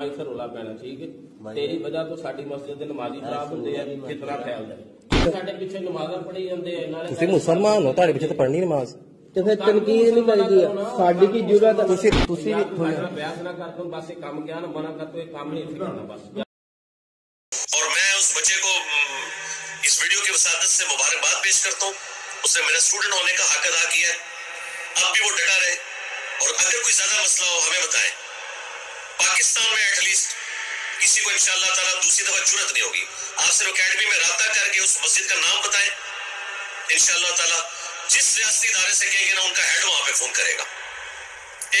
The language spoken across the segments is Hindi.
ਮੈਂ ਫਿਰ ਰੋਲਾ ਪੈਣਾ ਠੀਕ ਹੈ ਤੇਰੀ ਵਜ੍ਹਾ ਤੋਂ ਸਾਡੀ ਮਸਜਿਦ ਦੇ ਨਮਾਜ਼ੀ ਖਰਾਬ ਹੁੰਦੇ ਆ ਕਿਤਨਾ ਫੈਲਦਾ ਹੈ। ਸਾਡੇ ਪਿੱਛੇ ਨਮਾਜ਼ਾਂ ਪੜ੍ਹੀ ਜਾਂਦੇ ਆ ਨਾਲੇ ਤੁਸੀਂ ਮੁਸਲਮਾਨ ਹੋ ਤੁਹਾਡੇ ਪਿੱਛੇ ਤਾਂ ਪੜਨੀ ਨਮਾਜ਼ ਤੇ ਫਿਰ ਤਨਕੀਦ ਨਹੀਂ ਕਰੀਦੀ ਆ। ਸਾਡੀ ਕੀ ਜੁਰਅਤ ਆ? ਤੁਸੀਂ ਤੁਸੀਂ ਵੀ ਥੋੜ੍ਹਾ- ਅਭਿਆਸ ਨਾ ਕਰ ਤੂੰ ਬਸ ਇਹ ਕੰਮ ਕਿਹਾ ਨਾ ਮਨਾ ਕਰ ਤੂੰ ਇਹ ਕੰਮ ਨਹੀਂ ਇੱਥੇ ਕਰਨਾ ਬਸ और मैं उस बच्चे को अम, इस वीडियो की वसादत से मुबारकबाद पेश करता हूँ उसने मेरा स्टूडेंट होने का हक अदा किया है अब भी वो डटा रहे और अगर कोई ज्यादा मसला हो हमें बताएं पाकिस्तान में एटलीस्ट किसी को इंशाल्लाह ताला दूसरी दफा जरूरत नहीं होगी आप सिर्फ अकेडमी में रहा करके उस मस्जिद का नाम बताएं इंशाल्लाह ताला जिस रियासती इदारे से कहेंगे ना उनका हेड वहां पे फोन करेगा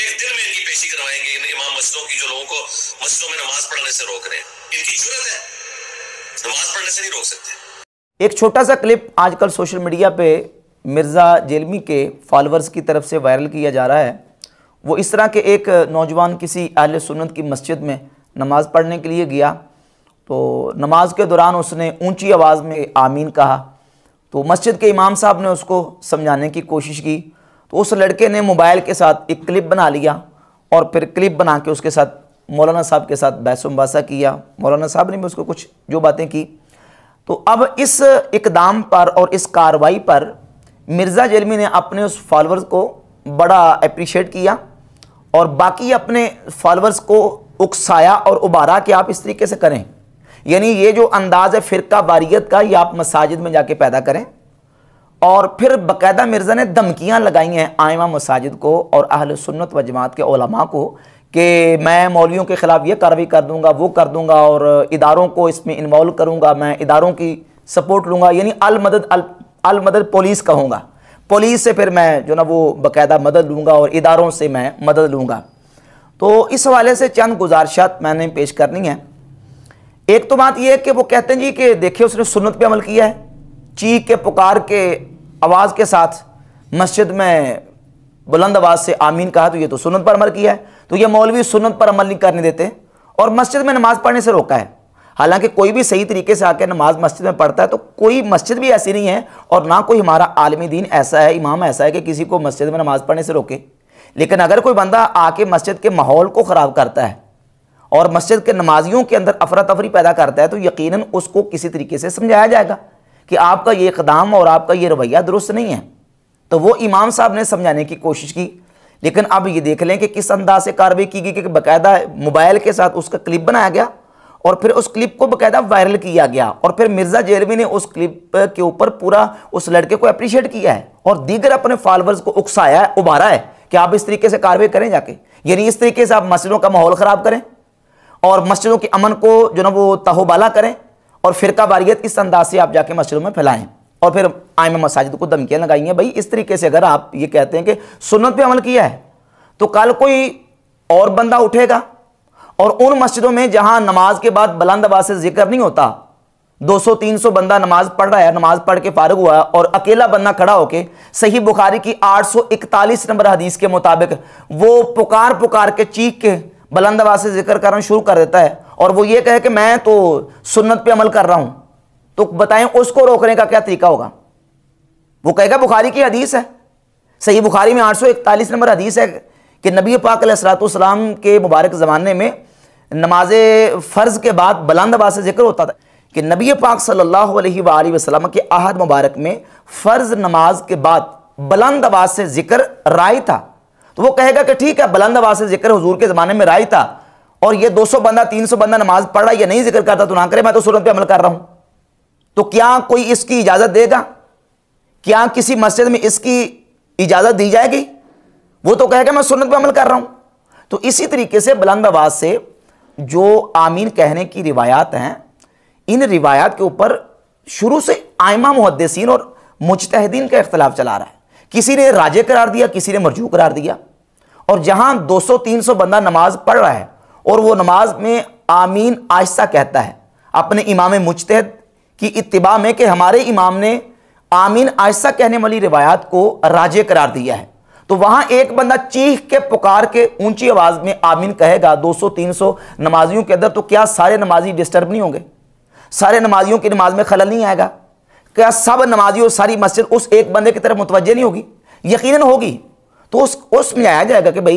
एक दिन में इनकी पेशी करवाएंगे इन इमाम मस्जिदों की जो लोगों को मस्जिदों में नमाज पढ़ने से रोक रहे हैं इनकी जरूरत है नमाज पढ़ने से नहीं रोक सकते एक छोटा सा क्लिप आजकल सोशल मीडिया पे मिर्ज़ा जेलमी के फॉलोअर्स की तरफ से वायरल किया जा रहा है वो इस तरह के एक नौजवान किसी अहल सुन्नत की मस्जिद में नमाज़ पढ़ने के लिए गया तो नमाज के दौरान उसने ऊंची आवाज़ में आमीन कहा तो मस्जिद के इमाम साहब ने उसको समझाने की कोशिश की तो उस लड़के ने मोबाइल के साथ एक क्लिप बना लिया और फिर क्लिप बना के उसके साथ मौलाना साहब के साथ बहस मुबासा किया मौलाना साहब ने भी उसको कुछ जो बातें की तो अब इस इकदाम पर और इस कार्रवाई पर मिर्ज़ा जलमी ने अपने उस फॉलोअर्स को बड़ा अप्रिशिएट किया और बाकी अपने फॉलोअर्स को उकसाया और उबारा कि आप इस तरीके से करें यानी ये जो अंदाज़ है फ़िरका वारियत का ये आप मसाजिद में जाके पैदा करें और फिर बकायदा मिर्ज़ा ने धमकियाँ लगाई हैं आयमा मसाजिद को और अहल सुन्नत व जमात के ओलमा को कि मैं मौलियों के ख़िलाफ़ ये कार्रवाई कर दूंगा वो कर दूंगा और इदारों को इसमें इन्वॉल्व करूंगा मैं इदारों की सपोर्ट लूँगा यानी अलमदद अल अलमदद पुलिस कहूँगा पुलिस से फिर मैं जो ना वो बाकायदा मदद लूँगा और इदारों से मैं मदद लूँगा तो इस हवाले से चंद गुजारिशात मैंने पेश करनी है एक तो बात यह है कि वो कहते हैं जी कि देखिए उसने सुन्नत पर अमल किया है चीख के पुकार के आवाज़ के साथ मस्जिद में बुलंद आवाज़ से आमीन कहा तो ये तो सुन्नत पर अमल किया है तो ये मौलवी सुन्नत पर अमल नहीं करने देते और मस्जिद में नमाज़ पढ़ने से रोका है हालांकि कोई भी सही तरीके से आकर नमाज मस्जिद में पढ़ता है तो कोई मस्जिद भी ऐसी नहीं है और ना कोई हमारा आलमी दीन ऐसा है इमाम ऐसा है कि किसी को मस्जिद में नमाज़ पढ़ने से रोके लेकिन अगर कोई बंदा आके मस्जिद के माहौल को ख़राब करता है और मस्जिद के नमाजियों के अंदर अफरा तफरी पैदा करता है तो यकीन उसको किसी तरीके से समझाया जाएगा कि आपका ये इकदाम और आपका ये रवैया दुरुस्त नहीं है तो वो इमाम साहब ने समझाने की कोशिश की लेकिन अब ये देख लें कि किस अंदाज से कार्रवाई की गई कि बाकायदा मोबाइल के साथ उसका क्लिप बनाया गया और फिर उस क्लिप को बकायदा वायरल किया गया और फिर मिर्ज़ा जेरवी ने उस क्लिप के ऊपर पूरा उस लड़के को अप्रिशिएट किया है और दीगर अपने फॉलोअर्स को उकसाया है उबारा है कि आप इस तरीके से कार्रवाई करें जाके यानी इस तरीके से आप मस्जिदों का माहौल ख़राब करें और मस्जिदों के अमन को जो ना वो तहोबाला करें और फिरका वारियत इस अंदाज से आप जाके मस्जिदों में फैलाएं और फिर आयम मसाजिद को धमकियाँ लगाई हैं भाई इस तरीके से अगर आप ये कहते हैं कि सुन्नत पे अमल किया है तो कल कोई और बंदा उठेगा और उन मस्जिदों में जहां नमाज के बाद बुलंद आवाज से जिक्र नहीं होता 200-300 बंदा नमाज पढ़ रहा है नमाज पढ़ के फारग हुआ और अकेला बंदा खड़ा होके सही बुखारी की 841 नंबर हदीस के मुताबिक वो पुकार पुकार के चीख के बुलंद आवाज से जिक्र करना शुरू कर देता है और वो ये कहे कि मैं तो सुन्नत पे अमल कर रहा हूं तो बताएं उसको रोकने का क्या तरीका होगा वो कहेगा बुखारी की हदीस है सही बुखारी में आठ नंबर हदीस है कि नबी पाकलातम के मुबारक ज़माने में नमाज फ़र्ज़ के बाद बुलंद आवाज़ से जिक्र होता था कि नबी पाक सल्लल्लाहु अलैहि वसल्लम के आहद मुबारक में फ़र्ज़ नमाज के बाद बुलंद आवाज़ से जिक्र राय था तो वो कहेगा कि ठीक है बुलंद आवाज़ से जिक्र हजूर के ज़माने में राय था और ये 200 बंदा 300 बंदा नमाज पढ़ रहा है या नहीं जिक्र करता तो ना करे मैं तो सूरत पे अमल कर रहा हूँ तो क्या कोई इसकी इजाज़त देगा क्या किसी मस्जिद में इसकी इजाज़त दी जाएगी वो तो कहेगा मैं सुन्नत पे अमल कर रहा हूँ तो इसी तरीके से बुलंद आवाज़ से जो आमीन कहने की रिवायात हैं इन रिवायात के ऊपर शुरू से आयमा मुहदसिन और मुजतहदीन का इख्तलाफ चला रहा है किसी ने राजे करार दिया किसी ने मरजू करार दिया और जहां 200-300 बंदा नमाज पढ़ रहा है और वो नमाज में आमीन आहिस्ता कहता है अपने इमाम मुजतहद की इतबा में कि हमारे इमाम ने आमीन आहिस्ता कहने वाली रिवायात को राजे करार दिया है तो वहां एक बंदा चीख के पुकार के ऊंची आवाज में आमीन कहेगा 200-300 नमाजियों के अंदर तो क्या सारे नमाजी डिस्टर्ब नहीं होंगे सारे नमाजियों की नमाज में खलल नहीं आएगा क्या सब नमाजी और सारी मस्जिद उस एक बंदे की तरफ मुतवजह नहीं होगी यकीन होगी तो उस उसमें आया जाएगा कि भाई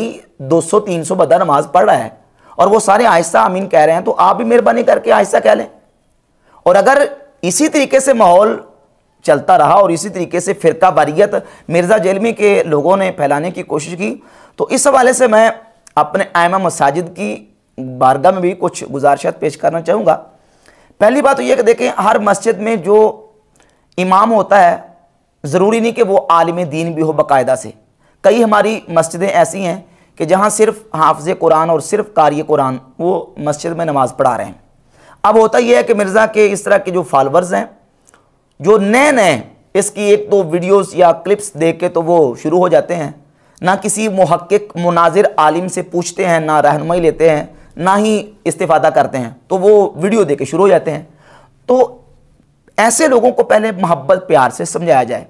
तीन सौ बंदा नमाज पढ़ रहा है और वो सारे आहिस्ता आमीन कह रहे हैं तो आप भी मेहरबानी करके आहिस्ता कह लें और अगर इसी तरीके से माहौल चलता रहा और इसी तरीके से फ़िरका बारीत मिर्ज़ा जेलमी के लोगों ने फैलाने की कोशिश की तो इस हवाले से मैं अपने आयमा मसाजिद की बारगाह में भी कुछ गुजारिशात पेश करना चाहूँगा पहली बात तो यह कि देखें हर मस्जिद में जो इमाम होता है ज़रूरी नहीं कि वो आलिम दीन भी हो बाकायदा से कई हमारी मस्जिदें ऐसी हैं कि जहाँ सिर्फ हाफज कुरान और सिर्फ कारी कुरान वो मस्जिद में नमाज़ पढ़ा रहे हैं अब होता यह है कि मिर्ज़ा के इस तरह के जो फॉलोअर्स हैं जो नए नए इसकी एक दो तो वीडियोस या क्लिप्स देख के तो वो शुरू हो जाते हैं ना किसी महक्क मुनाजिर आलिम से पूछते हैं ना रहनमई लेते हैं ना ही इस्तीफादा करते हैं तो वो वीडियो दे के शुरू हो जाते हैं तो ऐसे लोगों को पहले मोहब्बत प्यार से समझाया जाए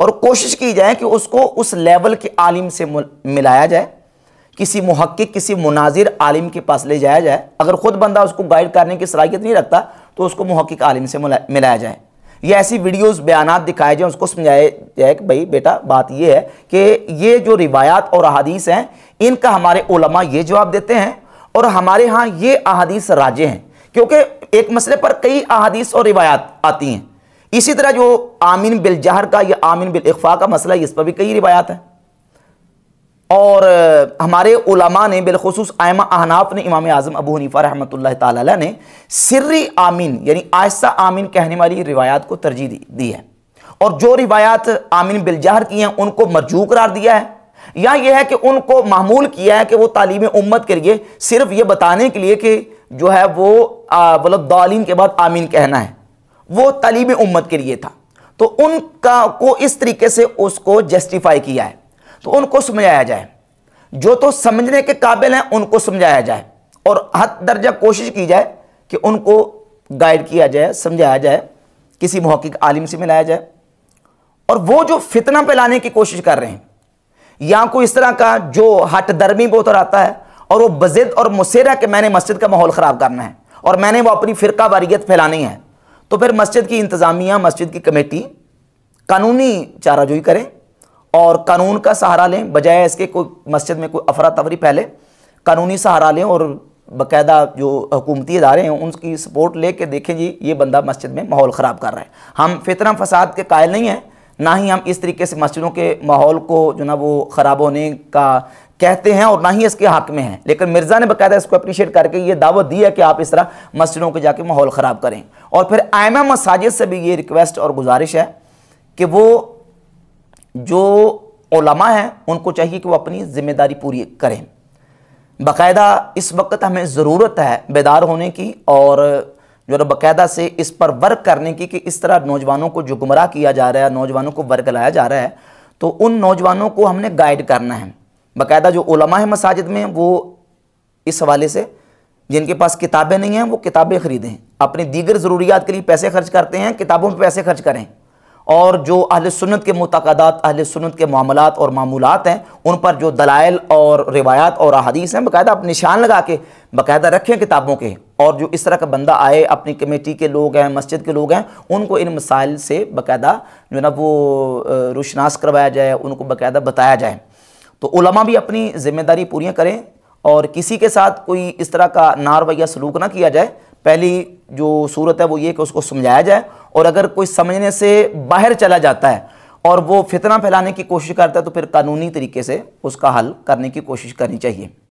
और कोशिश की जाए कि उसको उस लेवल के आलिम से मिलाया जाए किसी महक् किसी मुनाजिर आलिम के पास ले जाया जाए अगर ख़ुद बंदा उसको गाइड करने की सलाहियत नहीं रखता तो उसको महक्क आलिम से मिलाया जाए या ऐसी वीडियोस बयान दिखाए जाए उसको समझाया जाए कि भाई बेटा बात ये है कि ये जो रिवायात और अहादीस हैं इनका हमारे ओलमा ये जवाब देते हैं और हमारे यहाँ ये अहादीस राजे हैं क्योंकि एक मसले पर कई अहादीस और रिवायात आती हैं इसी तरह जो आमिन बिल जहर का या आमिन बिल इखफा का मसला इस पर भी कई रिवायात हैं और हमारे उलमा ने बिलखसूस आयमा अहनाफ ने इमाम आज़म अबू हनीफ़ा रहमत ला ने सिर्री आमीन यानी आहिस्ता आमीन कहने वाली रिवायात को तरजीह दी, दी है और जो रिवायात आमीन बिलजहर की हैं उनको मरजू करार दिया है या यह है कि उनको मामूल किया है कि वो तालीम उम्मत के लिए सिर्फ ये बताने के लिए कि जो है वो मतलब दालीन के बाद आमीन कहना है वो तालीम उम्मत के लिए था तो उनका को इस तरीके से उसको जस्टिफाई किया है तो उनको समझाया जाए जो तो समझने के काबिल हैं उनको समझाया जाए और हद दर्जा कोशिश की जाए कि उनको गाइड किया जाए समझाया जाए किसी के आलिम से मिलाया जाए और वो जो फितना फैलाने की कोशिश कर रहे हैं या कोई इस तरह का जो हट दर्मी बहुत आता है और वो बजिद और मुसेरा कि मैंने मस्जिद का माहौल ख़राब करना है और मैंने वो अपनी फ़िरका वारीत फैलानी है तो फिर मस्जिद की इंतज़ामिया मस्जिद की कमेटी कानूनी चाराजोई करें और कानून का सहारा लें बजाय इसके कोई मस्जिद में कोई अफरा तफरी फैले कानूनी सहारा लें और बाकायदा जो हुकूमती इदारे हैं उनकी सपोर्ट ले कर देखें जी ये बंदा मस्जिद में माहौल ख़राब कर रहा है हम फितना फसाद के कायल नहीं हैं ना ही हम इस तरीके से मस्जिदों के माहौल को जो ना वो ख़राब होने का कहते हैं और ना ही इसके हक में हैं लेकिन मिर्ज़ा ने बाकायदा इसको अप्रिशिएट करके ये दावत दी है कि आप इस तरह मस्जिदों के जाके माहौल ख़राब करें और फिर आयमा मसाजिद से भी ये रिक्वेस्ट और गुजारिश है कि वो जो ओलमा हैं उनको चाहिए कि वो अपनी ज़िम्मेदारी पूरी करें बाकायदा इस वक्त हमें ज़रूरत है बेदार होने की और जो है बाकायदा से इस पर वर्क करने की कि इस तरह नौजवानों को जो गुमराह किया जा रहा है नौजवानों को वर्क लाया जा रहा है तो उन नौजवानों को हमने गाइड करना है बाकायदा जो ओलमा है मसाजिद में वो इस हवाले से जिनके पास किताबें नहीं हैं वो किताबें ख़रीदें अपनी दीगर ज़रूरियात के लिए पैसे खर्च करते हैं किताबों पर पैसे खर्च करें और जो अहल सुन्नत के मतकदात अहल सुन्नत के मामलात और मामूलत हैं उन पर जो दलाइल और रिवायात और अहादीस हैं बाकायदा आप निशान लगा के बाकायदा रखें किताबों के और जो इस तरह का बंदा आए अपनी कमेटी के लोग हैं मस्जिद के लोग हैं उनको इन मसाइल से बाकायदा जो ना वो रोशनास करवाया जाए उनको बाकायदा बताया जाए तो उलमा भी अपनी ज़िम्मेदारी पूरी करें और किसी के साथ कोई इस तरह का नारवैया सलूक ना किया जाए पहली जो सूरत है वो ये कि उसको समझाया जाए और अगर कोई समझने से बाहर चला जाता है और वो फितना फैलाने की कोशिश करता है तो फिर कानूनी तरीके से उसका हल करने की कोशिश करनी चाहिए